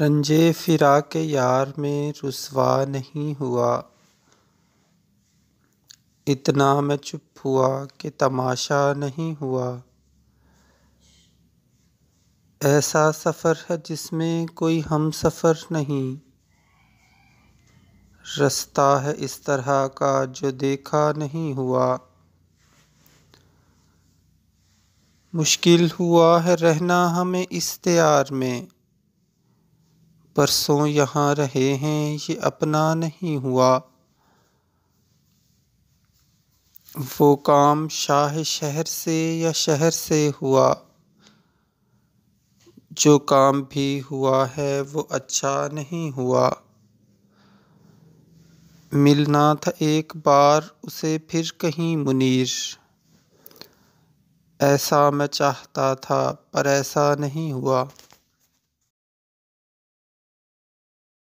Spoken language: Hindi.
रंजे फिरा के यार में रुसवा नहीं हुआ इतना मैं चुप हुआ कि तमाशा नहीं हुआ ऐसा सफ़र है जिसमें कोई हम सफ़र नहीं रास्ता है इस तरह का जो देखा नहीं हुआ मुश्किल हुआ है रहना हमें इस त्यार में परसों यहाँ रहे हैं ये अपना नहीं हुआ वो काम शाह शहर से या शहर से हुआ जो काम भी हुआ है वो अच्छा नहीं हुआ मिलना था एक बार उसे फिर कहीं मुनीर ऐसा मैं चाहता था पर ऐसा नहीं हुआ